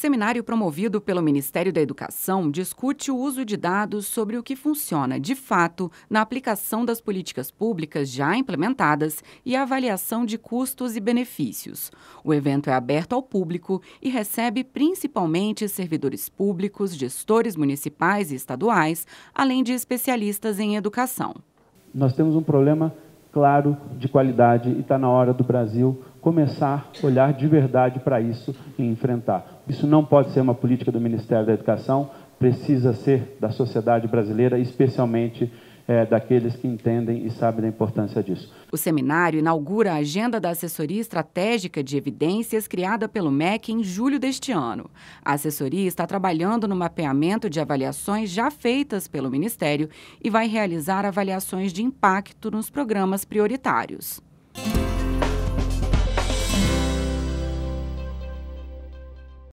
Seminário promovido pelo Ministério da Educação discute o uso de dados sobre o que funciona de fato na aplicação das políticas públicas já implementadas e a avaliação de custos e benefícios. O evento é aberto ao público e recebe principalmente servidores públicos, gestores municipais e estaduais, além de especialistas em educação. Nós temos um problema claro de qualidade e está na hora do Brasil começar a olhar de verdade para isso e enfrentar. Isso não pode ser uma política do Ministério da Educação, precisa ser da sociedade brasileira, especialmente é, daqueles que entendem e sabem da importância disso. O seminário inaugura a agenda da assessoria estratégica de evidências criada pelo MEC em julho deste ano. A assessoria está trabalhando no mapeamento de avaliações já feitas pelo Ministério e vai realizar avaliações de impacto nos programas prioritários.